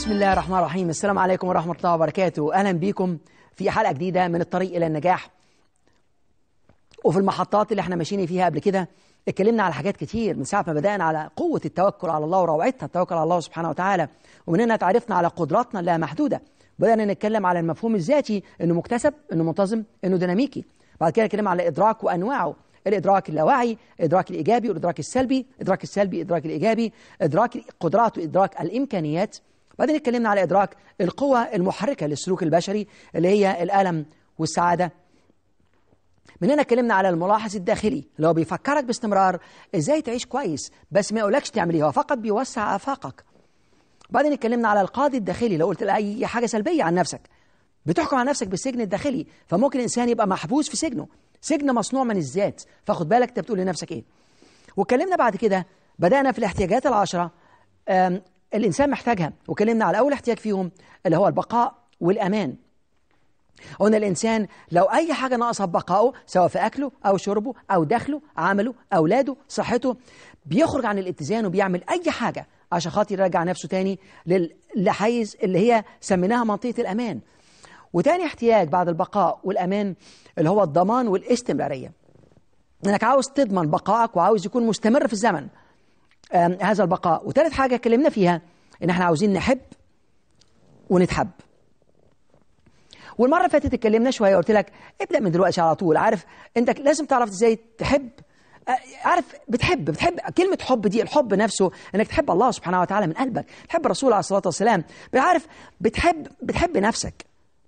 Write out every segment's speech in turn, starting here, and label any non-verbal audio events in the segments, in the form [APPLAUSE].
بسم الله الرحمن الرحيم السلام عليكم ورحمة الله وبركاته أهلا بيكم في حلقة جديدة من الطريق إلى النجاح وفي المحطات اللي احنا ماشيين فيها قبل كده اتكلمنا على حاجات كتير من ساعة ما بدأنا على قوة التوكل على الله وروعتها التوكل على الله سبحانه وتعالى ومن هنا تعرفنا على قدراتنا اللامحدودة محدودة بدأنا نتكلم على المفهوم الذاتي انه مكتسب انه منتظم انه ديناميكي بعد كده اتكلمنا على الإدراك وأنواعه الادراك اللاواعي الادراك الايجابي والادراك السلبي ادراك السلبي ادراك الايجابي ادراك القدرات وادراك الامكانيات بعدين اتكلمنا على إدراك القوى المحركة للسلوك البشري اللي هي الألم والسعادة من هنا اتكلمنا على الملاحظ الداخلي اللي هو بيفكرك باستمرار ازاي تعيش كويس بس ما يقولكش تعمل ايه هو فقط بيوسع افاقك بعدين اتكلمنا على القاضي الداخلي لو قلت اي حاجه سلبيه عن نفسك بتحكم على نفسك بالسجن الداخلي فممكن انسان يبقى محبوس في سجنه سجن مصنوع من الذات فخد بالك انت بتقول لنفسك ايه واتكلمنا بعد كده بدانا في الاحتياجات العشره الإنسان محتاجها وكلمنا على أول احتياج فيهم اللي هو البقاء والأمان قلنا الإنسان لو أي حاجة ناقصة في بقائه سواء في أكله أو شربه أو دخله عمله أولاده صحته بيخرج عن الاتزان وبيعمل أي حاجة عشان خاطر يرجع نفسه تاني للحيز اللي هي سميناها منطقة الأمان وتاني احتياج بعد البقاء والأمان اللي هو الضمان والاستمرارية انك عاوز تضمن بقائك وعاوز يكون مستمر في الزمن هذا البقاء وثالث حاجة اتكلمنا فيها إن احنا عاوزين نحب ونتحب والمرة اللي فاتت اتكلمنا شوية قلت لك ابدأ من دلوقتي على طول عارف أنت لازم تعرف إزاي تحب آه، عارف بتحب بتحب كلمة حب دي الحب نفسه انك تحب الله سبحانه وتعالى من قلبك تحب الرسول عليه الصلاة والسلام عارف بتحب بتحب نفسك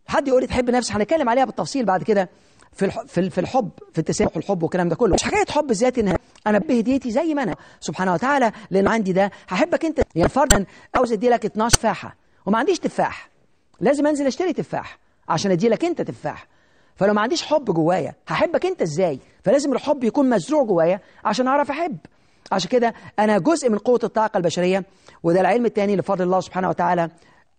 حد يقول لي تحب نفسك هنتكلم عليها بالتفصيل بعد كده في في الحب في التسامح والحب والكلام ده كله مش حكايه حب ذاتي انها انا بهديتي زي ما انا سبحانه وتعالى لان عندي ده هحبك انت يعني فرضا عاوز ادي لك 12 فاحه وما عنديش تفاح لازم انزل اشتري تفاح عشان ادي لك انت تفاح فلو ما عنديش حب جوايا هحبك انت ازاي فلازم الحب يكون مزروع جوايا عشان اعرف احب عشان كده انا جزء من قوه الطاقه البشريه وده العلم الثاني لفضل بفضل الله سبحانه وتعالى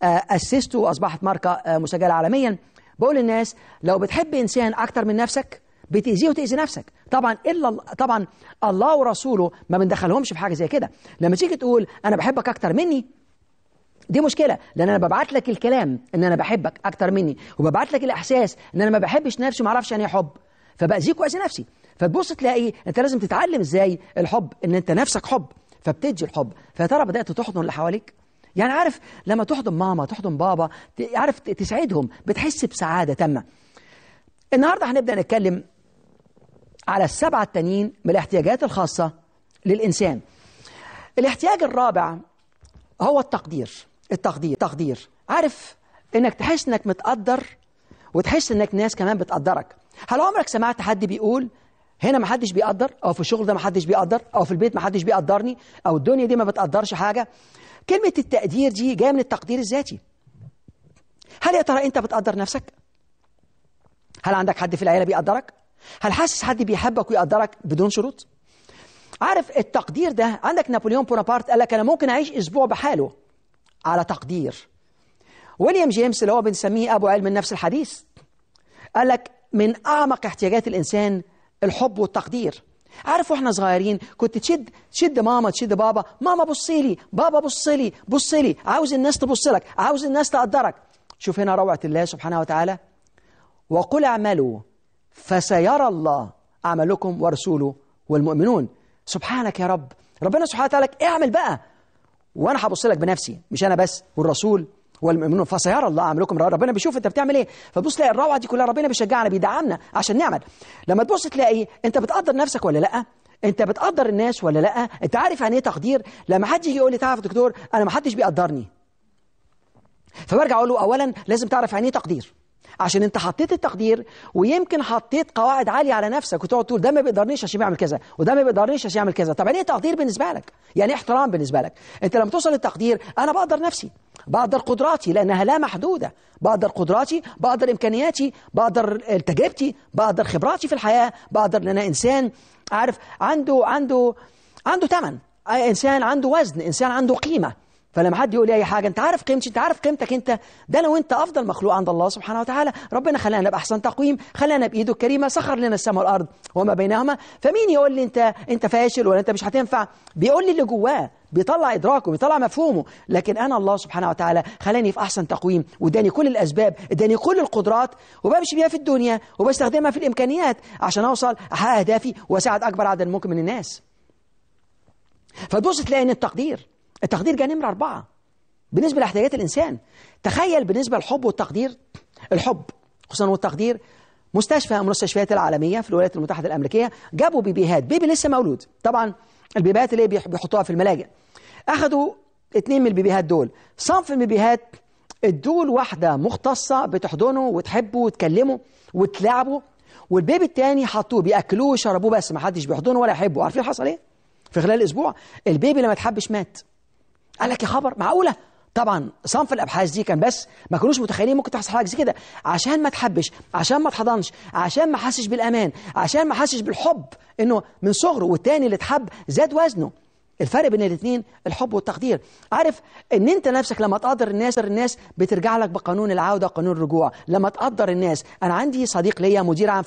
آه، اسسته واصبحت ماركه آه، مسجله عالميا بقول للناس لو بتحب انسان اكتر من نفسك بتأذيه وتأذي نفسك طبعا إلا طبعا الله ورسوله ما بندخلهمش في حاجة زي كده لما تيجي تقول أنا بحبك أكتر مني دي مشكلة لأن أنا ببعت لك الكلام إن أنا بحبك أكتر مني وببعت لك الإحساس إن أنا ما بحبش نفسي وما أعرفش يعني حب فبأذيك وأذي نفسي فتبص تلاقي أنت لازم تتعلم إزاي الحب إن أنت نفسك حب فبتدي الحب فيا ترى بدأت تحضن اللي حواليك يعني عارف لما تحضن ماما تحضن بابا عارف تسعدهم بتحس بسعادة تامة النهاردة هنبدأ نتكلم على السبعة التانيين من الاحتياجات الخاصة للإنسان الاحتياج الرابع هو التقدير التقدير تقدير عارف انك تحس انك متقدر وتحس انك ناس كمان بتقدرك هل عمرك سمعت حد بيقول هنا محدش بيقدر او في الشغل ده محدش بيقدر او في البيت محدش بيقدرني او الدنيا دي ما بتقدرش حاجه كلمه التقدير دي جايه من التقدير الذاتي هل يا ترى انت بتقدر نفسك هل عندك حد في العيله بيقدرك هل حاسس حد بيحبك ويقدرك بدون شروط عارف التقدير ده عندك نابليون بونابرت قال لك انا ممكن اعيش اسبوع بحاله على تقدير ويليام جيمس اللي هو بنسميه ابو علم النفس الحديث قال لك من اعمق احتياجات الانسان الحب والتقدير عارف واحنا صغيرين كنت تشد تشد ماما تشد بابا ماما بصي لي بابا بص لي بص لي عاوز الناس تبص لك عاوز الناس تقدرك شوف هنا روعه الله سبحانه وتعالى وقل اعملوا فسيرى الله عملكم ورسوله والمؤمنون سبحانك يا رب ربنا سبحانه وتعالى اعمل بقى وأنا هبص لك بنفسي مش أنا بس والرسول والمؤمنون فسيرى الله عملكم ربنا بيشوف أنت بتعمل إيه فبص تلاقي الروعة دي كلها ربنا بيشجعنا بيدعمنا عشان نعمل لما تبص تلاقي أنت بتقدر نفسك ولا لأ انت بتقدر الناس ولا لا انت عارف يعني ايه تقدير لما حد يجي يقول لي تعرف دكتور انا ما حدش بيقدرني فبرجع اقول له اولا لازم تعرف يعني ايه تقدير عشان انت حطيت التقدير ويمكن حطيت قواعد عاليه على نفسك وتقعد تقول ده ما بيقدرنيش عشان يعمل كذا وده ما بيقدرنيش عشان يعمل كذا طب يعني ايه تقدير بالنسبه لك يعني ايه احترام بالنسبه لك انت لما توصل للتقدير انا بقدر نفسي بقدر قدراتي لانها لا محدوده بقدر قدراتي بقدر امكانياتي بقدر تجربتي بقدر خبراتي في الحياه بقدر ان انا انسان عارف عنده عنده عنده ثمن آه، انسان عنده وزن انسان عنده قيمه فلما حد يقول لي اي حاجه انت عارف قيمتي انت عارف قيمتك انت ده لو انت افضل مخلوق عند الله سبحانه وتعالى ربنا خلانا باحسن تقويم خلانا بايده الكريمه سخر لنا السماء والارض وما بينهما فمين يقول لي انت انت فاشل ولا انت مش هتنفع بيقول لي اللي جواه بيطلع ادراكه بيطلع مفهومه لكن انا الله سبحانه وتعالى خلاني في احسن تقويم واداني كل الاسباب اداني كل القدرات وبمشي بيها في الدنيا وبستخدمها في الامكانيات عشان اوصل احقق اهدافي واساعد اكبر عدد ممكن من الناس فتبص تلاقي ان التقدير التقدير جاي نمرة أربعة بالنسبة لاحتياجات الإنسان تخيل بالنسبة للحب والتقدير الحب خصوصا والتقدير مستشفى من المستشفيات العالمية في الولايات المتحدة الأمريكية جابوا بيبيهات بيبي لسه مولود طبعا البيبيهات اللي بيحطوها في الملاجئ أخذوا اتنين من البيبيهات دول صنف البيبيهات الدول واحدة مختصة بتحضنه وتحبه وتكلمه وتلعبه والبيبي التاني حطوه بياكلوه ويشربوه بس ما حدش بيحضنه ولا يحبه عارفين حصل ايه في خلال اسبوع البيبي لما اتحبش مات قال لك يا خبر معقوله طبعا صنف الابحاث دي كان بس ما كانوش متخيلين ممكن تحصل حاجه زي كده عشان ما تحبش عشان ما تحضنش عشان ما حسش بالامان عشان ما حسش بالحب انه من صغره والتاني اللي اتحب زاد وزنه الفرق بين الاثنين الحب والتقدير عارف ان انت نفسك لما تقدر الناس الناس بترجع لك بقانون العوده وقانون الرجوع لما تقدر الناس انا عندي صديق ليا مدير عام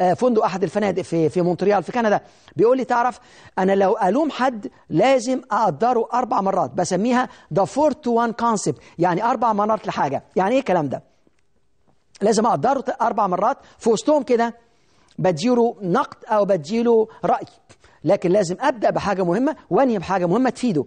آه، فندق احد الفنادق في في مونتريال في كندا بيقول لي تعرف انا لو الوم حد لازم اقدره اربع مرات بسميها ذا فور تو وان كونسبت يعني اربع مرات لحاجه يعني ايه الكلام ده لازم اقدره اربع مرات في وسطهم كده بديله نقد او بديله راي لكن لازم أبدأ بحاجة مهمة وأنهي بحاجة مهمة تفيده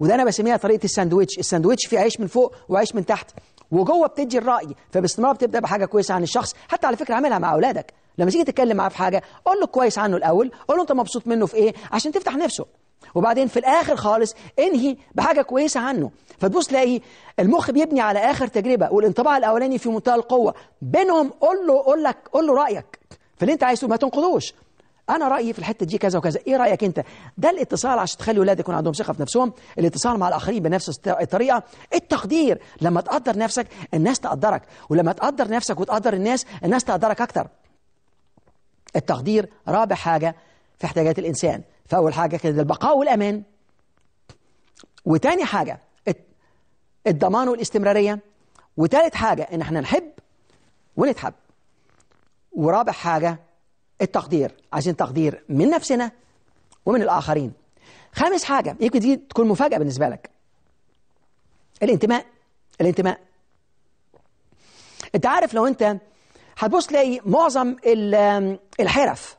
وده أنا بسميها طريقة الساندويتش الساندويتش فيه عيش من فوق وعيش من تحت وجوه بتدي الرأي فباستمرار بتبدأ بحاجة كويسة عن الشخص حتى على فكرة عاملها مع أولادك لما تيجي تتكلم معاه في حاجة قول له كويس عنه الأول قول له أنت مبسوط منه في إيه عشان تفتح نفسه وبعدين في الاخر خالص انهي بحاجه كويسه عنه فتبص تلاقي المخ بيبني على اخر تجربه والانطباع الاولاني في منتهى القوه بينهم قول له قول لك قول له رايك في اللي انت عايزه ما تنقضوش انا رايي في الحته دي كذا وكذا ايه رايك انت ده الاتصال عشان تخلي اولادك يكون عندهم ثقه في نفسهم الاتصال مع الاخرين بنفس الطريقه التقدير لما تقدر نفسك الناس تقدرك ولما تقدر نفسك وتقدر الناس الناس تقدرك اكتر التقدير رابع حاجه في احتياجات الانسان فاول حاجه كده البقاء والامان وتاني حاجه الضمان والاستمراريه وتالت حاجه ان احنا نحب ونتحب ورابع حاجه التقدير عايزين تقدير من نفسنا ومن الآخرين خامس حاجة يمكن دي تكون مفاجأة بالنسبة لك الانتماء الانتماء انت عارف لو انت هتبص تلاقي معظم الحرف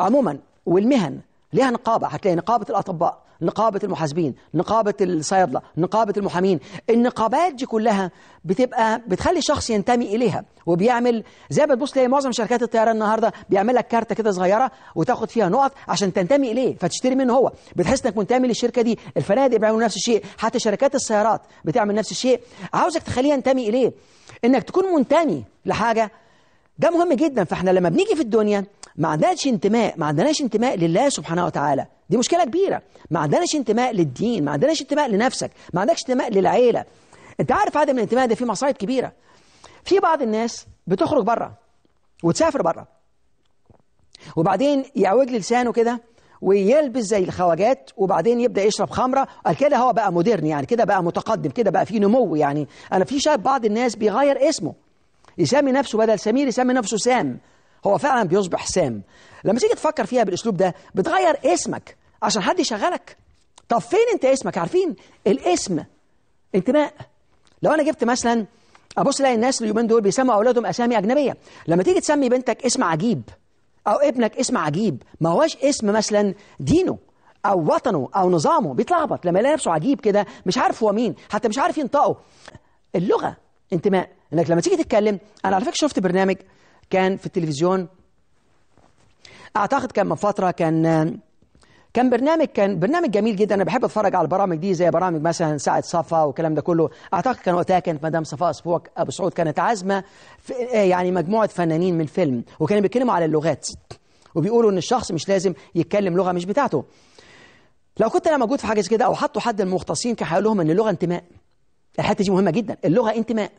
عموما والمهن ليها نقابة هتلاقي نقابة الأطباء نقابة المحاسبين نقابة الصيادلة نقابة المحامين النقابات دي كلها بتبقى بتخلي شخص ينتمي إليها وبيعمل زي ما تبص تلاقي معظم شركات الطيران النهاردة بيعمل لك كارتة كده صغيرة وتاخد فيها نقط عشان تنتمي إليه فتشتري منه هو بتحس إنك منتمي للشركة دي الفنادق بيعملوا نفس الشيء حتى شركات السيارات بتعمل نفس الشيء عاوزك تخليه ينتمي إليه إنك تكون منتمي لحاجة ده مهم جدا فاحنا لما بنيجي في الدنيا ما عندناش انتماء ما عندناش انتماء لله سبحانه وتعالى دي مشكلة كبيرة ما عندناش انتماء للدين ما عندناش انتماء لنفسك ما عندكش انتماء للعيلة انت عارف عدم الانتماء ده فيه مصايب كبيرة في بعض الناس بتخرج بره وتسافر بره وبعدين يعوج لسانه كده ويلبس زي الخواجات وبعدين يبدا يشرب خمره قال كده هو بقى مودرن يعني كده بقى متقدم كده بقى في نمو يعني انا في شايف بعض الناس بيغير اسمه يسمي نفسه بدل سمير يسمي نفسه سام هو فعلا بيصبح سام لما تيجي تفكر فيها بالاسلوب ده بتغير اسمك عشان حد يشغلك طب فين انت اسمك عارفين الاسم انتماء لو انا جبت مثلا ابص الاقي الناس اليومين دول بيسموا اولادهم اسامي اجنبيه لما تيجي تسمي بنتك اسم عجيب او ابنك اسم عجيب ما هواش اسم مثلا دينه او وطنه او نظامه بيتلخبط لما يلاقي نفسه عجيب كده مش عارف هو مين حتى مش عارف ينطقه اللغه انتماء انك لما تيجي تتكلم انا على فكره شفت برنامج كان في التلفزيون اعتقد كان من فتره كان كان برنامج كان برنامج جميل جدا انا بحب اتفرج على البرامج دي زي برامج مثلا ساعه صفا والكلام ده كله اعتقد كان وقتها كانت مدام صفاء اسبوع ابو سعود كانت عازمه آه، يعني مجموعه فنانين من فيلم وكانوا بيتكلموا على اللغات وبيقولوا ان الشخص مش لازم يتكلم لغه مش بتاعته لو كنت انا موجود في حاجه زي كده او حطوا حد المختصين كان هيقول لهم ان اللغه انتماء الحته دي مهمه جدا اللغه انتماء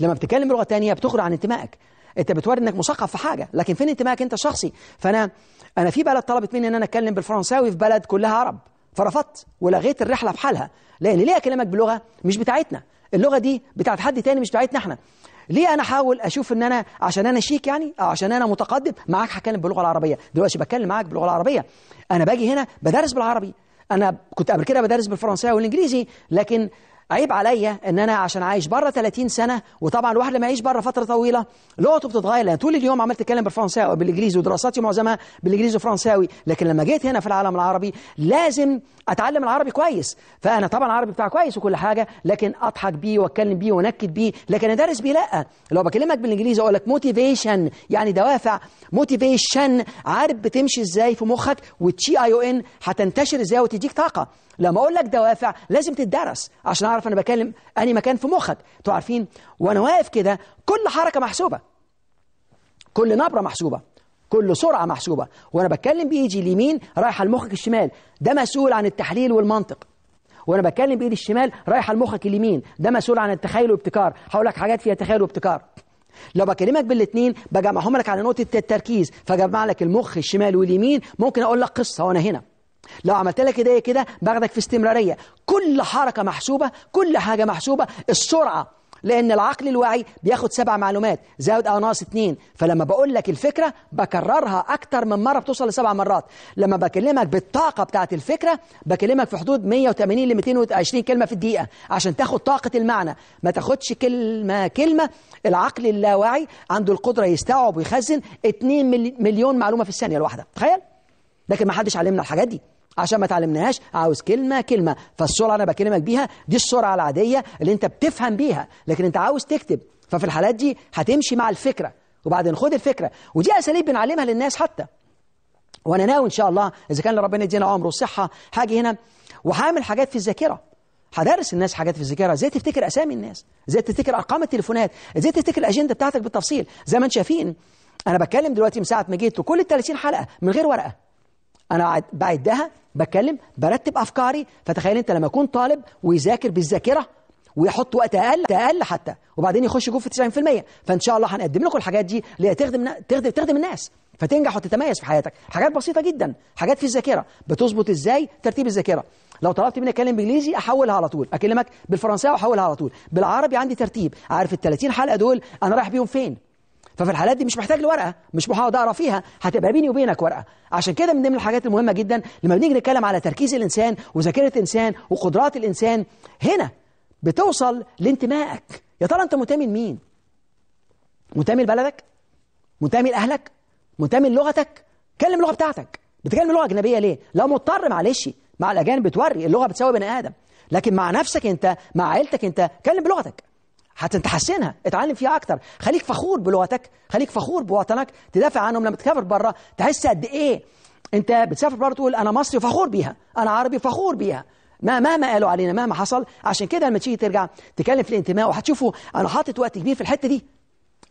لما بتتكلم لغه تانية بتخرج عن انتمائك انت بتوري انك مثقف في حاجه لكن فين انتمائك انت الشخصي فانا انا في بلد طلبت مني ان انا اتكلم بالفرنساوي في بلد كلها عرب فرفضت ولغيت الرحله في حالها لان ليه اكلمك بلغه مش بتاعتنا اللغه دي بتاعت حد تاني مش بتاعتنا احنا ليه انا احاول اشوف ان انا عشان انا شيك يعني أو عشان انا متقدم معاك هتكلم باللغه العربيه دلوقتي بتكلم معاك باللغه العربيه انا باجي هنا بدرس بالعربي انا كنت قبل كده بدرس بالفرنساوي والانجليزي لكن عيب عليا ان انا عشان عايش بره 30 سنه وطبعا الواحد لما يعيش بره فتره طويله لغته بتتغير لان طول اليوم عمال اتكلم بالفرنساوي او بالانجليزي ودراساتي معظمها بالانجليزي والفرنساوي لكن لما جيت هنا في العالم العربي لازم اتعلم العربي كويس فانا طبعا العربي بتاعي كويس وكل حاجه لكن اضحك بيه واتكلم بيه ونكد بيه لكن ادرس بيه لا لو بكلمك بالانجليزي اقول لك موتيفيشن يعني دوافع موتيفيشن عارف بتمشي ازاي في مخك والتي اي او ان هتنتشر ازاي وتديك طاقه لما اقول لك دوافع لازم تدرس عشان اعرف انا بكلم اني مكان في مخك انتوا عارفين وانا واقف كده كل حركه محسوبه كل نبره محسوبه كل سرعه محسوبه وانا بتكلم بايدي اليمين رايحه لمخك الشمال ده مسؤول عن التحليل والمنطق وانا بتكلم بايدي الشمال رايحه لمخك اليمين ده مسؤول عن التخيل والابتكار هقول لك حاجات فيها تخيل وابتكار لو بكلمك بالاثنين بجمعهم لك على نقطه التركيز فجمع لك المخ الشمال واليمين ممكن اقول لك قصه وانا هنا لو عملت لك ايديا كده باخدك في استمرارية كل حركة محسوبة كل حاجة محسوبة السرعة لأن العقل الواعي بياخد سبع معلومات زائد أو آه، ناقص اتنين فلما بقول لك الفكرة بكررها أكتر من مرة بتوصل لسبع مرات لما بكلمك بالطاقة بتاعت الفكرة بكلمك في حدود 180 ل 220 كلمة في الدقيقة عشان تاخد طاقة المعنى ما تاخدش كلمة كلمة العقل اللاواعي عنده القدرة يستوعب ويخزن 2 مليون معلومة في الثانية الواحدة تخيل لكن ما حدش علمنا الحاجات دي عشان ما تعلمناهاش عاوز كلمة كلمة فالسرعة أنا بكلمك بيها دي السرعة العادية اللي أنت بتفهم بيها لكن أنت عاوز تكتب ففي الحالات دي هتمشي مع الفكرة وبعدين خد الفكرة ودي أساليب بنعلمها للناس حتى وأنا ناوي إن شاء الله إذا كان ربنا يدينا عمر وصحة هاجي هنا وهعمل حاجات في الذاكرة هدرس الناس حاجات في الذاكرة ازاي تفتكر اسامي الناس ازاي تفتكر ارقام التليفونات ازاي تفتكر الاجنده بتاعتك بالتفصيل زي ما انتم شايفين انا بتكلم دلوقتي من ساعه ما جيت وكل ال 30 حلقه من غير ورقه انا قاعد بعدها بتكلم برتب افكاري فتخيل انت لما اكون طالب ويذاكر بالذاكره ويحط وقت اقل اقل حتى وبعدين يخش جوه في 90% فان شاء الله هنقدم لكم الحاجات دي اللي هي تخدم تخدم تخدم الناس فتنجح وتتميز في حياتك حاجات بسيطه جدا حاجات في الذاكره بتظبط ازاي ترتيب الذاكره لو طلبت مني اتكلم بانجليزي احولها على طول اكلمك بالفرنساوي واحولها على طول بالعربي عندي ترتيب عارف ال 30 حلقه دول انا رايح بيهم فين ففي الحالات دي مش محتاج لورقه مش محاضره اقرا فيها هتبقى بيني وبينك ورقه عشان كده من ضمن الحاجات المهمه جدا لما بنيجي نتكلم على تركيز الانسان وذاكره الانسان وقدرات الانسان هنا بتوصل لانتمائك يا ترى انت منتمي لمين منتمي لبلدك منتمي لاهلك منتمي لغتك كلم اللغه بتاعتك بتتكلم لغه اجنبيه ليه لو مضطر معلش مع الاجانب بتوري اللغه بتساوي بني ادم لكن مع نفسك انت مع عيلتك انت كلم بلغتك هتحسنها اتعلم فيها اكتر خليك فخور بلغتك خليك فخور بوطنك تدافع عنهم لما تسافر بره تحس قد ايه انت بتسافر بره تقول انا مصري فخور بيها انا عربي فخور بيها ما مهما قالوا علينا مهما حصل عشان كده لما تيجي ترجع تتكلم في الانتماء وهتشوفوا انا حاطط وقت كبير في الحته دي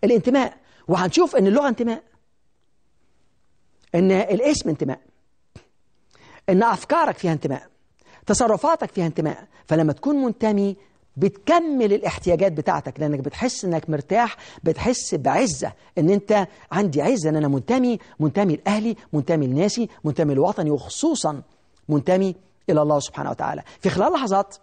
الانتماء وهنشوف ان اللغه انتماء ان الاسم انتماء ان افكارك فيها انتماء تصرفاتك فيها انتماء فلما تكون منتمي بتكمل الاحتياجات بتاعتك لانك بتحس انك مرتاح بتحس بعزه ان انت عندي عزه ان انا منتمي منتمي لاهلي منتمي لناسي منتمي لوطني وخصوصا منتمي الى الله سبحانه وتعالى في خلال لحظات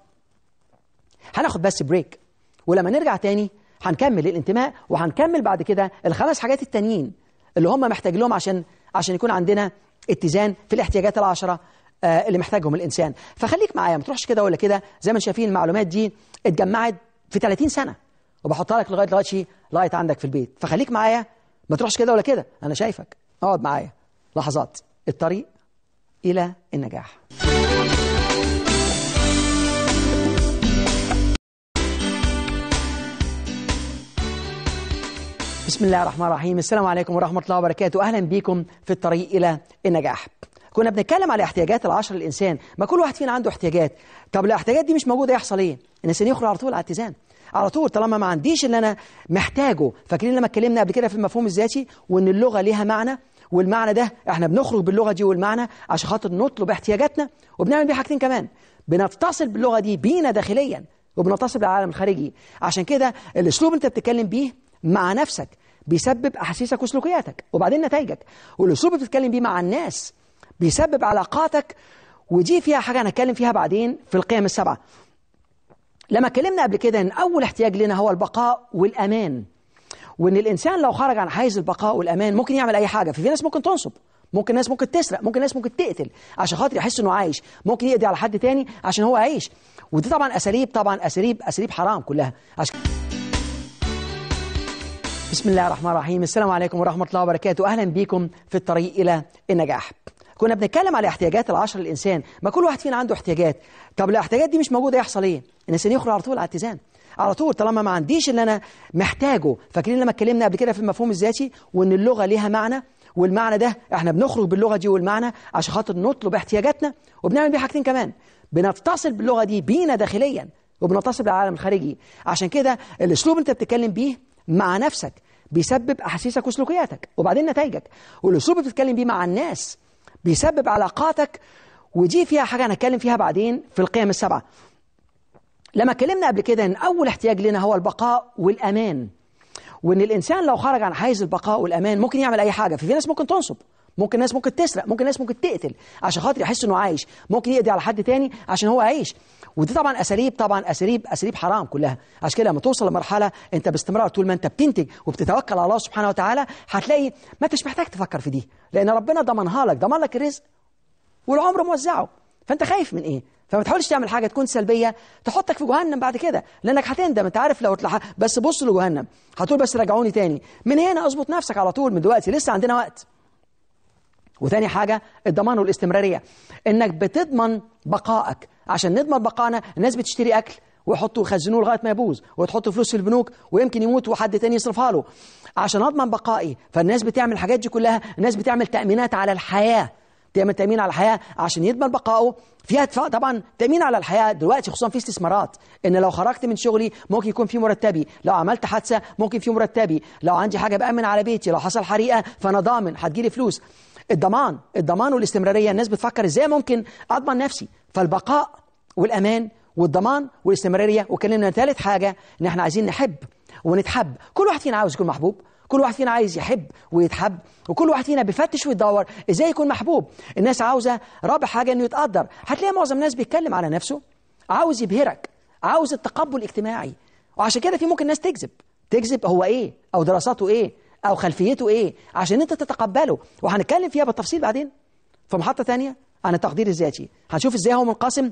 هناخد بس بريك ولما نرجع تاني هنكمل الانتماء وهنكمل بعد كده الخمس حاجات التانيين اللي هم محتاج لهم عشان عشان يكون عندنا اتزان في الاحتياجات العشره آه، اللي محتاجهم الإنسان فخليك معايا ما تروحش كده ولا كده زي ما شايفين المعلومات دي اتجمعت في 30 سنة وبحطها لك لغاية دلوقتي لايت عندك في البيت فخليك معايا ما تروحش كده ولا كده أنا شايفك اقعد معايا لحظات الطريق إلى النجاح بسم الله الرحمن الرحيم السلام عليكم ورحمة الله وبركاته أهلا بكم في الطريق إلى النجاح كنا بنتكلم على احتياجات العشر الإنسان ما كل واحد فينا عنده احتياجات طب الاحتياجات دي مش موجودة يحصل إيه الإنسان يخرج على طول على اتزان على طول طالما ما عنديش اللي أنا محتاجه فاكرين لما اتكلمنا قبل كده في المفهوم الذاتي وإن اللغة ليها معنى والمعنى ده احنا بنخرج باللغة دي والمعنى عشان خاطر نطلب احتياجاتنا وبنعمل بيه حاجتين كمان بنتصل باللغة دي بينا داخليا وبنتصل بالعالم الخارجي عشان كده الاسلوب انت بتتكلم بيه مع نفسك بيسبب احاسيسك وسلوكياتك وبعدين نتائجك والاسلوب اللي بتتكلم بيه مع الناس بيسبب علاقاتك ودي فيها حاجة هنتكلم فيها بعدين في القيم السبعة لما اتكلمنا قبل كده ان اول احتياج لنا هو البقاء والامان وان الانسان لو خرج عن حيز البقاء والامان ممكن يعمل اي حاجه في ناس ممكن تنصب ممكن ناس ممكن تسرق ممكن ناس ممكن تقتل عشان خاطر يحس انه عايش ممكن يقضي على حد تاني عشان هو عايش ودي طبعا اساليب طبعا اساليب اساليب حرام كلها عشان بسم الله الرحمن الرحيم السلام عليكم ورحمه الله وبركاته اهلا بيكم في الطريق الى النجاح كنا بنتكلم على احتياجات العشر الإنسان ما كل واحد فينا عنده احتياجات طب الاحتياجات دي مش موجودة يحصل إيه الإنسان يخرج على طول على اتزان على طول طالما ما عنديش اللي أنا محتاجه فاكرين لما اتكلمنا قبل كده في المفهوم الذاتي وإن اللغة ليها معنى والمعنى ده احنا بنخرج باللغة دي والمعنى عشان خاطر نطلب احتياجاتنا وبنعمل بيه حاجتين كمان بنتصل باللغة دي بينا داخليا وبنتصل بالعالم الخارجي عشان كده الاسلوب انت بتتكلم بيه مع نفسك بيسبب احاسيسك وسلوكياتك وبعدين نتائجك والاسلوب اللي بتتكلم بيه مع الناس بيسبب علاقاتك ودي فيها حاجة هنتكلم فيها بعدين في القيم السبعة لما اتكلمنا قبل كده ان اول احتياج لنا هو البقاء والامان وان الانسان لو خرج عن حيز البقاء والامان ممكن يعمل اي حاجه في, في ناس ممكن تنصب ممكن ناس ممكن تسرق ممكن ناس ممكن تقتل عشان خاطر يحس انه عايش ممكن يقضي على حد تاني عشان هو عايش ودي طبعا اساليب طبعا اساليب اساليب حرام كلها عشان كده لما توصل لمرحله انت باستمرار طول ما انت بتنتج وبتتوكل على الله سبحانه وتعالى هتلاقي ما انتش محتاج تفكر في دي لان ربنا ضمنها لك ضمن لك الرزق والعمر موزعه فانت خايف من ايه فما تحاولش تعمل حاجه تكون سلبيه تحطك في جهنم بعد كده لانك هتندم انت عارف لو تلح... بس بص لجهنم هتقول بس رجعوني تاني من هنا اظبط نفسك على طول من دلوقتي لسه عندنا وقت وثاني حاجة الضمان والاستمرارية انك بتضمن بقائك عشان نضمن بقائنا الناس بتشتري اكل ويحطوا يخزنوه لغايه ما يبوظ وتحط فلوس في البنوك ويمكن يموت وحد تاني يصرفها له عشان اضمن بقائي فالناس بتعمل الحاجات دي كلها الناس بتعمل تامينات على الحياه تعمل تامين على الحياه عشان يضمن بقائه فيها طبعا تامين على الحياه دلوقتي خصوصا في استثمارات ان لو خرجت من شغلي ممكن يكون في مرتبي لو عملت حادثه ممكن في مرتبي لو عندي حاجه بامن على بيتي لو حصل حريقه فانا ضامن هتجيلي فلوس الضمان الضمان والاستمرارية الناس بتفكر ازاي ممكن أضمن نفسي فالبقاء والأمان والضمان والاستمرارية وكلمنا ثالث حاجة إن احنا عايزين نحب ونتحب كل واحد فينا عاوز يكون محبوب كل واحد فينا عايز يحب ويتحب وكل واحد فينا بيفتش ويدور ازاي يكون محبوب الناس عاوزة رابع حاجة انه يتقدر هتلاقي معظم الناس بيتكلم على نفسه عاوز يبهرك عاوز التقبل الاجتماعي وعشان كده في ممكن ناس تكذب تكذب هو ايه او دراساته ايه أو خلفيته إيه عشان أنت تتقبله وهنتكلم فيها بالتفصيل بعدين في محطة ثانية عن التقدير الذاتي هنشوف إزاي هو منقسم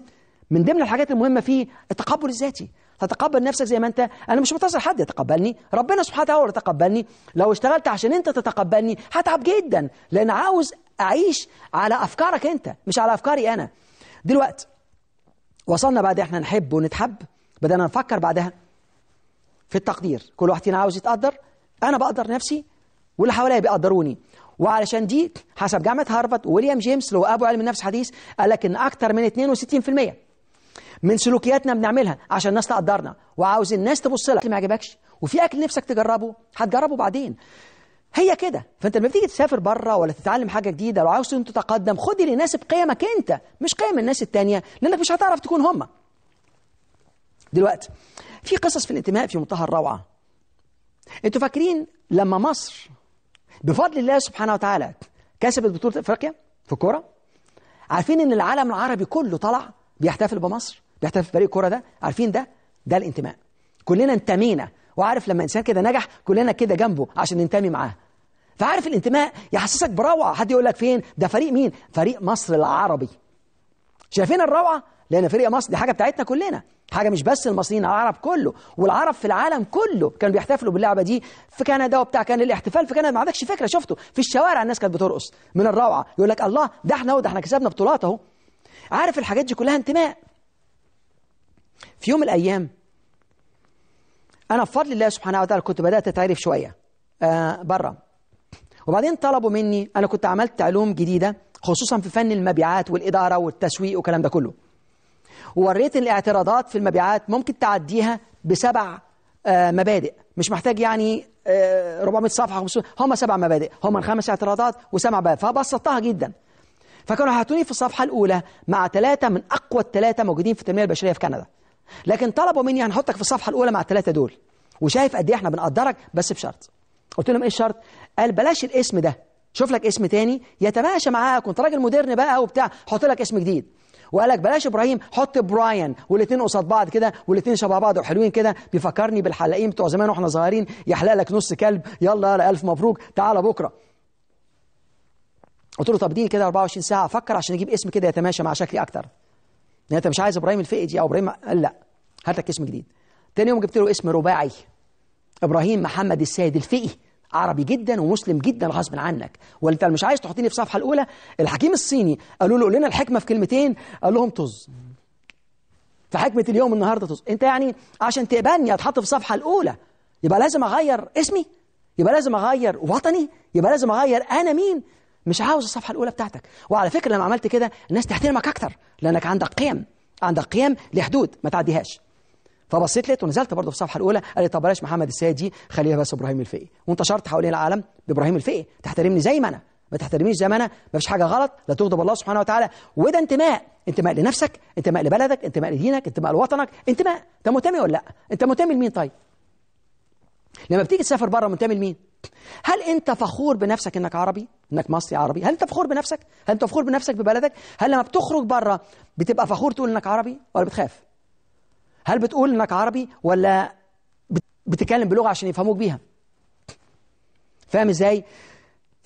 من ضمن الحاجات المهمة فيه التقبل الذاتي تتقبل نفسك زي ما انت انا مش منتظر حد يتقبلني ربنا سبحانه هو اللي تقبلني لو اشتغلت عشان انت تتقبلني هتعب جدا لان عاوز اعيش على افكارك انت مش على افكاري انا دلوقتي وصلنا بعد احنا نحب ونتحب بدأنا نفكر بعدها في التقدير كل واحد فينا عاوز يتقدر أنا بقدر نفسي واللي حواليا بيقدروني وعلشان دي حسب جامعة هارفارد وويليام جيمس اللي هو أبو علم النفس حديث قال لك إن اكثر من 62% من سلوكياتنا بنعملها عشان الناس تقدرنا وعاوز الناس تبص لك ما عجبكش وفي أكل نفسك تجربه هتجربه بعدين هي كده فانت لما بتيجي تسافر بره ولا تتعلم حاجه جديده لو عاوز تتقدم خد اللي يناسب قيمك انت مش قيم الناس التانية لانك مش هتعرف تكون هم دلوقتي في قصص في الانتماء في منتهى الروعه انتوا فاكرين لما مصر بفضل الله سبحانه وتعالى كسبت بطولة افريقيا في الكورة عارفين ان العالم العربي كله طلع بيحتفل بمصر بيحتفل بفريق الكورة ده عارفين ده ده الانتماء كلنا انتمينا وعارف لما انسان كده نجح كلنا كده جنبه عشان ننتمي معاه فعارف الانتماء يحسسك بروعه حد يقول لك فين ده فريق مين فريق مصر العربي شايفين الروعه لان فريق مصر دي حاجه بتاعتنا كلنا حاجة مش بس المصريين العرب كله والعرب في العالم كله كانوا بيحتفلوا باللعبة دي في كندا وبتاع كان الاحتفال في كندا ما عندكش فكرة شفته في الشوارع الناس كانت بترقص من الروعة يقول لك الله ده احنا اهو ده احنا كسبنا بطولات اهو عارف الحاجات دي كلها انتماء في يوم من الأيام أنا بفضل الله سبحانه وتعالى كنت بدأت أتعرف شوية آه بره وبعدين طلبوا مني أنا كنت عملت علوم جديدة خصوصا في فن المبيعات والإدارة والتسويق والكلام ده كله ووريت الاعتراضات في المبيعات ممكن تعديها بسبع آه، مبادئ مش محتاج يعني 400 آه، صفحه 500 هم سبع مبادئ هم الخمس اعتراضات وسبع مبادئ فبسطتها جدا فكانوا هاتوني في الصفحه الاولى مع ثلاثه من اقوى الثلاثه موجودين في التنميه البشريه في كندا لكن طلبوا مني هنحطك في الصفحه الاولى مع الثلاثه دول وشايف قد ايه احنا بنقدرك بس بشرط قلت لهم ايه الشرط قال بلاش الاسم ده شوف لك اسم تاني يتماشى معاك كنت راجل مودرن بقى وبتاع حط لك اسم جديد وقال لك بلاش ابراهيم حط براين والاثنين قصاد بعض كده والاثنين شبه بعض وحلوين كده بيفكرني بالحلاقين بتوع زمان واحنا صغيرين يحلق لك نص كلب يلا يلا الف مبروك تعالى بكره قلت له طب اديني كده 24 ساعه افكر عشان اجيب اسم كده يتماشى مع شكلي اكتر لان يعني انت مش عايز ابراهيم الفقدي او ابراهيم قال لا هات لك اسم جديد تاني يوم جبت له اسم رباعي ابراهيم محمد السيد الفقي عربي جدا ومسلم جدا غصب عنك وانت مش عايز تحطيني في الصفحه الاولى الحكيم الصيني قالوا له قول لنا الحكمه في كلمتين قال لهم طز فحكمه اليوم النهارده طز انت يعني عشان تقبلني اتحط في الصفحه الاولى يبقى لازم اغير اسمي يبقى لازم اغير وطني يبقى لازم اغير انا مين مش عاوز الصفحه الاولى بتاعتك وعلى فكره لما عملت كده الناس تحترمك اكتر لانك عندك قيم عندك قيم لحدود ما تعديهاش فبصيت لقيته ونزلت برضه في الصفحه الاولى قال لي طب بلاش محمد السيد دي خليها بس ابراهيم الفقي وانتشرت حوالين العالم بابراهيم الفقي تحترمني زي ما انا ما تحترمنيش زي ما انا ما فيش حاجه غلط لا تغضب الله سبحانه وتعالى وده انتماء انتماء لنفسك انتماء لبلدك انتماء لدينك انتماء لوطنك انتماء انت منتمي ولا لا انت منتمي لمين طيب لما بتيجي تسافر بره منتمي لمين هل انت فخور بنفسك انك عربي انك مصري عربي هل انت فخور بنفسك هل انت فخور بنفسك ببلدك هل لما بتخرج بره بتبقى فخور تقول انك عربي ولا بتخاف هل بتقول انك عربي ولا بتتكلم بلغه عشان يفهموك بيها فاهم ازاي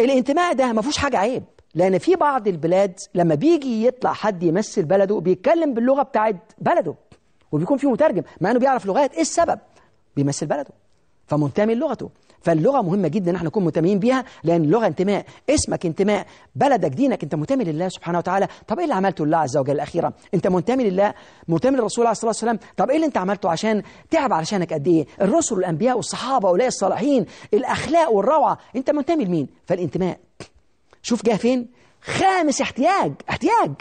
الانتماء ده ما فيهوش حاجه عيب لان في بعض البلاد لما بيجي يطلع حد يمثل بلده بيتكلم باللغه بتاعت بلده وبيكون في مترجم مع انه بيعرف لغات ايه السبب بيمثل بلده فمنتمي للغته فاللغة مهمة جدا ان احنا نكون منتميين بيها لأن اللغة انتماء اسمك انتماء بلدك دينك أنت منتمي لله سبحانه وتعالى طب إيه اللي عملته لله عز وجل أخيرا أنت منتمي لله منتمي للرسول عليه الصلاة والسلام طب إيه اللي أنت عملته عشان تعب علشانك قد إيه الرسل والأنبياء والصحابة أولئك الصالحين الأخلاق والروعة أنت منتمي لمين فالانتماء شوف جه فين خامس احتياج احتياج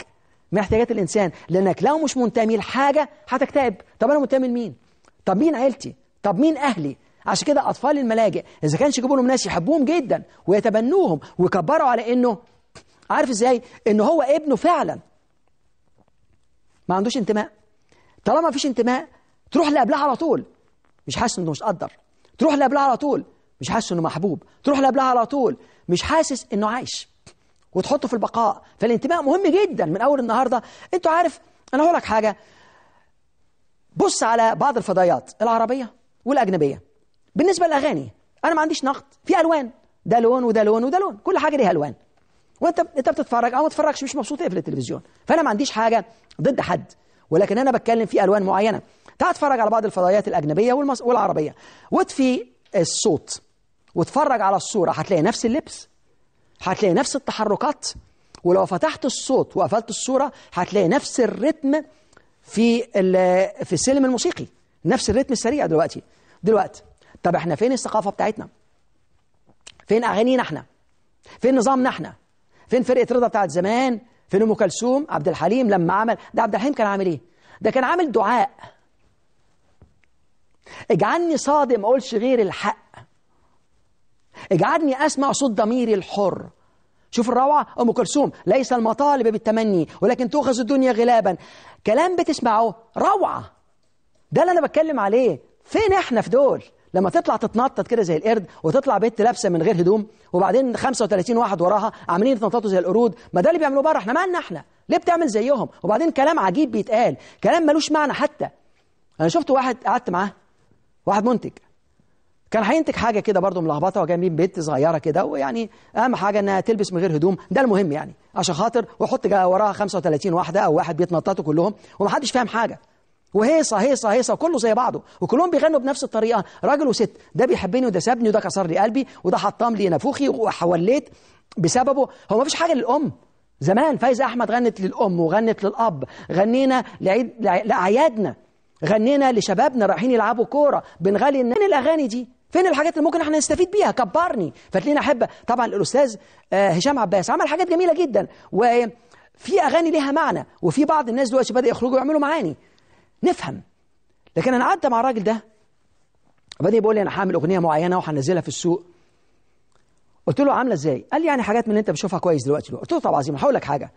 من احتياجات الإنسان لأنك لو مش منتمي لحاجة هتكتئب طب أنا منتمي لمين طب مين عيلتي طب مين أهلي عشان كده أطفال الملاجئ إذا كانش يجيبوا لهم ناس يحبوهم جدا ويتبنوهم ويكبروا على إنه عارف إزاي إن هو ابنه فعلا ما عندوش انتماء طالما ما فيش انتماء تروح لقبلها على طول مش حاسس إنه مش قدر تروح لقبلها على طول مش حاسس إنه محبوب تروح لقبلها على طول مش حاسس إنه عايش وتحطه في البقاء فالانتماء مهم جدا من أول النهاردة أنتوا عارف أنا هقول لك حاجة بص على بعض الفضائيات العربية والأجنبية بالنسبة للأغاني أنا ما عنديش نقد في ألوان ده لون وده لون وده لون كل حاجة ليها ألوان وأنت أنت بتتفرج أو ما تتفرجش مش مبسوط في التلفزيون فأنا ما عنديش حاجة ضد حد ولكن أنا بتكلم في ألوان معينة تعال اتفرج على بعض الفضائيات الأجنبية والمص... والعربية واطفي الصوت واتفرج على الصورة هتلاقي نفس اللبس هتلاقي نفس التحركات ولو فتحت الصوت وقفلت الصورة هتلاقي نفس الريتم في في السلم الموسيقي نفس الريتم السريع دلوقتي دلوقتي طب احنا فين الثقافة بتاعتنا فين أغانينا احنا فين نظامنا احنا فين فرقة رضا بتاعت زمان فين أم كلثوم عبد الحليم لما عمل ده عبد الحليم كان عامل ايه ده كان عامل دعاء اجعلني صادم ما اقولش غير الحق اجعلني اسمع صوت ضميري الحر شوف الروعة أم كلثوم ليس المطالب بالتمني ولكن تؤخذ الدنيا غلابا كلام بتسمعه روعة ده اللي أنا بتكلم عليه فين إحنا في دول لما تطلع تتنطط كده زي القرد وتطلع بيت لابسه من غير هدوم وبعدين 35 واحد وراها عاملين يتنططوا زي القرود ما ده اللي بيعملوه بره احنا مالنا احنا ليه بتعمل زيهم وبعدين كلام عجيب بيتقال كلام ملوش معنى حتى انا شفت واحد قعدت معاه واحد منتج كان هينتج حاجه كده برضه ملخبطه وجايبين بنت صغيره كده ويعني اهم حاجه انها تلبس من غير هدوم ده المهم يعني عشان خاطر وحط وراها 35 واحده او واحد بيتنططوا كلهم ومحدش فاهم حاجه وهيصة هيصة هيصة كله زي بعضه وكلهم بيغنوا بنفس الطريقة راجل وست ده بيحبني وده سابني وده كسر لي قلبي وده حطام لي نافوخي وحوليت بسببه هو ما فيش حاجة للأم زمان فايزة أحمد غنت للأم وغنت للأب غنينا لعيد لأعيادنا غنينا لشبابنا رايحين يلعبوا كورة بنغني فين الأغاني دي فين الحاجات اللي ممكن احنا نستفيد بيها كبرني فتلينا حبة طبعا الأستاذ آه، هشام عباس عمل حاجات جميلة جدا وفي أغاني ليها معنى وفي بعض الناس دلوقتي بدأ يخرجوا يعملوا معاني نفهم لكن انا قعدت مع الراجل ده وبعدين بيقول لي انا هعمل اغنيه معينه وهنزلها في السوق قلت له عامله ازاي قال لي يعني حاجات من اللي انت بتشوفها كويس دلوقتي قلت له طب عظيم هقول لك حاجه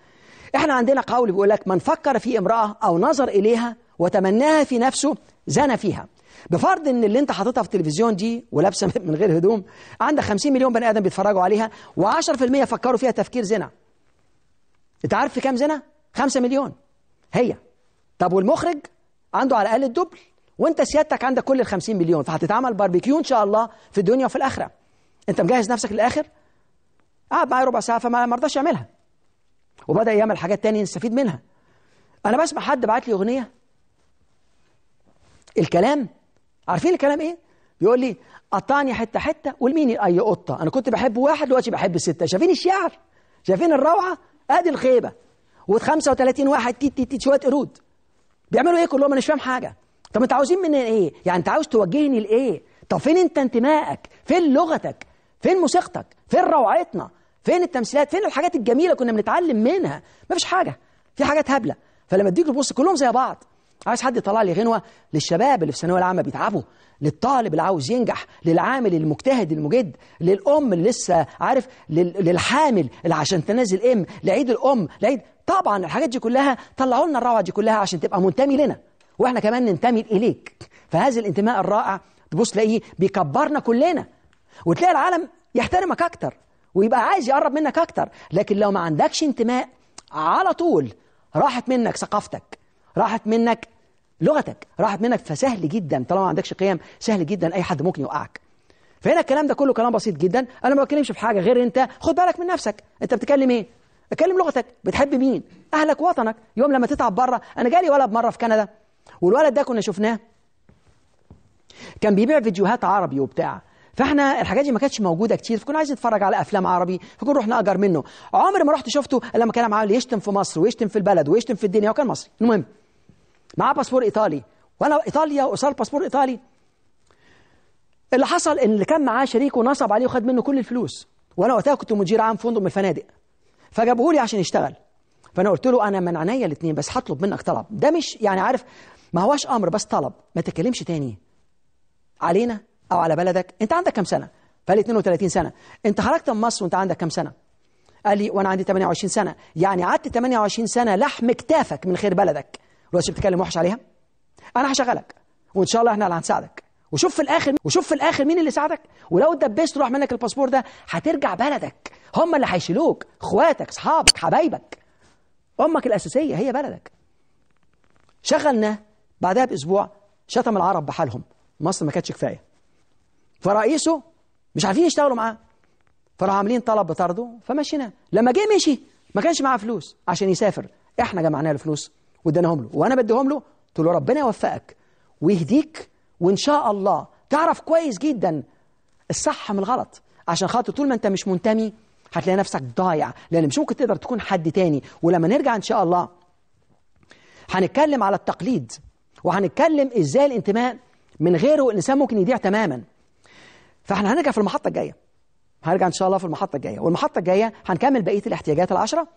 احنا عندنا قول بيقول لك من فكر في امراه او نظر اليها وتمناها في نفسه زنى فيها بفرض ان اللي انت حاططها في التلفزيون دي ولابسه [LAUGHS] من غير هدوم عندك 50 مليون بني ادم بيتفرجوا عليها و10% فكروا فيها تفكير زنا انت عارف في كام زنا 5 مليون هي طب والمخرج عنده على الاقل الدبل وانت سيادتك عندك كل ال 50 مليون فهتتعمل باربيكيو ان شاء الله في الدنيا وفي الاخره انت مجهز نفسك للاخر قعد معايا ربع ساعه فما ما رضاش يعملها وبدا يعمل حاجات تانية نستفيد منها انا بسمع حد بعت لي اغنيه الكلام عارفين الكلام ايه بيقول لي قطعني حته حته والميني اي قطه انا كنت بحب واحد دلوقتي بحب سته شايفين الشعر شايفين الروعه ادي الخيبه و35 واحد تيت تيت شويه قرود بيعملوا ايه كلهم انا مش فاهم حاجه طب انت عاوزين مني ايه يعني انت عاوز توجهني لايه طب فين انت انتمائك فين لغتك فين موسيقتك فين روعتنا فين التمثيلات فين الحاجات الجميله كنا بنتعلم منها مفيش حاجه في حاجات هبله فلما تيجي تبص كلهم زي بعض عايز حد يطلع لي غنوه للشباب اللي في الثانويه العامه بيتعبوا للطالب اللي عاوز ينجح للعامل المجتهد المجد للام اللي لسه عارف للحامل اللي عشان تنزل ام لعيد الام لعيد طبعا الحاجات دي كلها طلعوا لنا الروعه دي كلها عشان تبقى منتمي لنا واحنا كمان ننتمي اليك فهذا الانتماء الرائع تبص تلاقيه بيكبرنا كلنا وتلاقي العالم يحترمك اكتر ويبقى عايز يقرب منك اكتر لكن لو ما عندكش انتماء على طول راحت منك ثقافتك راحت منك لغتك راحت منك فسهل جدا طالما ما عندكش قيم سهل جدا اي حد ممكن يوقعك فهنا الكلام ده كله كلام بسيط جدا انا ما بتكلمش في حاجه غير انت خد بالك من نفسك انت بتتكلم ايه اتكلم لغتك بتحب مين اهلك وطنك يوم لما تتعب بره انا جالي ولد مره في كندا والولد ده كنا شفناه كان بيبيع فيديوهات عربي وبتاع فاحنا الحاجات دي ما كانتش موجوده كتير فكنا عايزين نتفرج على افلام عربي فكنا رحنا اجر منه عمري ما رحت شفته الا لما كان عامل يشتم في مصر ويشتم في البلد ويشتم في الدنيا وكان مصري المهم معاه باسبور إيطالي وأنا إيطاليا وصار باسبور إيطالي اللي حصل إن اللي كان معاه شريكه نصب عليه وخد منه كل الفلوس وأنا وقتها كنت مدير عام فندق من الفنادق فجابوه لي عشان يشتغل فأنا قلت له أنا من عينيا الاثنين بس هطلب منك طلب ده مش يعني عارف ما هواش أمر بس طلب ما تتكلمش تاني علينا أو على بلدك أنت عندك كام سنة؟ فقال لي 32 سنة أنت خرجت من مصر وأنت عندك كام سنة؟ قال لي وانا عندي 28 سنه يعني قعدت 28 سنه لحم كتافك من خير بلدك دلوقتي بتكلم وحش عليها انا هشغلك وان شاء الله احنا اللي هنساعدك وشوف في الاخر وشوف في الاخر مين اللي ساعدك ولو اتدبست وراح منك الباسبور ده هترجع بلدك هم اللي هيشيلوك اخواتك اصحابك حبايبك امك الاساسيه هي بلدك شغلناه بعدها باسبوع شتم العرب بحالهم مصر ما كانتش كفايه فرئيسه مش عارفين يشتغلوا معاه فراحوا عاملين طلب بطرده فمشيناه لما جه مشي ما كانش معاه فلوس عشان يسافر احنا جمعنا له فلوس واداناهم له وانا بديهم له قلت له ربنا يوفقك ويهديك وان شاء الله تعرف كويس جدا الصح من الغلط عشان خاطر طول ما انت مش منتمي هتلاقي نفسك ضايع لان مش ممكن تقدر تكون حد تاني ولما نرجع ان شاء الله هنتكلم على التقليد وهنتكلم ازاي الانتماء من غيره الانسان ممكن يضيع تماما فاحنا هنرجع في المحطه الجايه هنرجع ان شاء الله في المحطه الجايه والمحطه الجايه هنكمل بقيه الاحتياجات العشره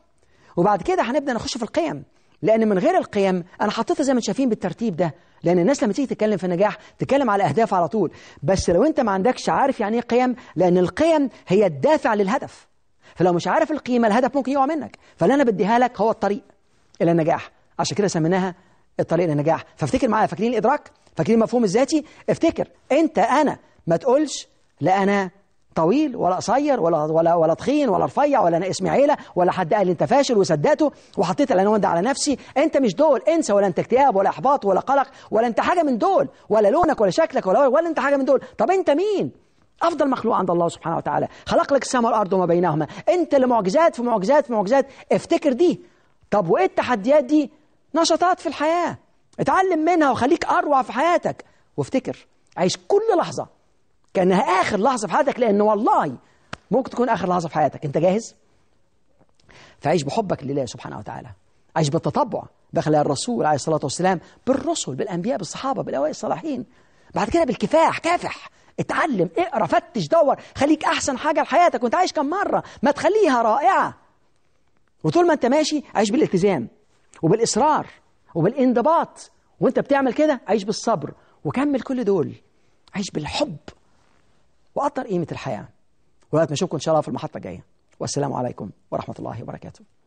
وبعد كده هنبدا نخش في القيم لأن من غير القيم أنا حطيتها زي ما شايفين بالترتيب ده لأن الناس لما تيجي تتكلم في النجاح تتكلم على أهداف على طول بس لو أنت ما عندكش عارف يعني إيه قيم لأن القيم هي الدافع للهدف فلو مش عارف القيمة الهدف ممكن يقع منك فاللي أنا بديها لك هو الطريق إلى النجاح عشان كده سميناها الطريق إلى النجاح فافتكر معايا فاكرين الإدراك فاكرين المفهوم الذاتي افتكر أنت أنا ما تقولش لا أنا طويل ولا قصير ولا ولا ولا تخين ولا رفيع ولا انا اسمي عيله ولا حد قال لي انت فاشل وصدقته وحطيت العنوان ده على نفسي انت مش دول انسى ولا انت اكتئاب ولا احباط ولا قلق ولا انت حاجه من دول ولا لونك ولا شكلك ولا ولا انت حاجه من دول طب انت مين افضل مخلوق عند الله سبحانه وتعالى خلق لك السماء والارض وما بينهما انت لمعجزات في معجزات في معجزات افتكر دي طب وايه التحديات دي نشاطات في الحياه اتعلم منها وخليك اروع في حياتك وافتكر عيش كل لحظه كانها اخر لحظه في حياتك لان والله ممكن تكون اخر لحظه في حياتك انت جاهز فعيش بحبك لله سبحانه وتعالى عيش بالتطبع بخلاء الرسول عليه الصلاه والسلام بالرسل بالانبياء بالصحابه بالاوائل الصالحين بعد كده بالكفاح كافح اتعلم اقرا فتش دور خليك احسن حاجه لحياتك وانت عايش كم مره ما تخليها رائعه وطول ما انت ماشي عيش بالالتزام وبالاصرار وبالانضباط وانت بتعمل كده عيش بالصبر وكمل كل دول عيش بالحب وقدر قيمة الحياة ولغاية ما إن شاء الله في المحطة الجاية والسلام عليكم ورحمة الله وبركاته